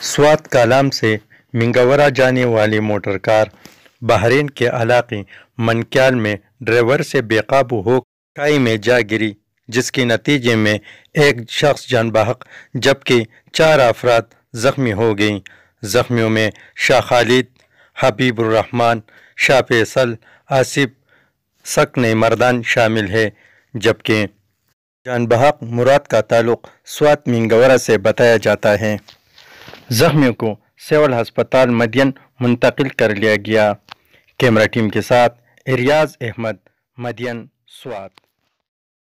سوات کالام سے منگورا جانے والی موٹر کار بحرین کے علاقے منکیال میں ڈرائیور سے بے قابو ہو کائی میں جا گری جس کے نتیجے میں ایک شخص جان بحق جبکہ چار افراد زخمی ہو گئیں زخمیوں میں شاہ خالد حبیب الرحمن شاہ فیصل آصف سکن مردان شامل ہے جبکہ جان بحق مراد کا تعلق سوات منگورا سے بتایا جاتا ہے जख्मियों को सिविल अस्पताल मदियन मुंतकिल कर लिया गया कैमरा टीम के साथ एरियाज अहमद मदियन स्वात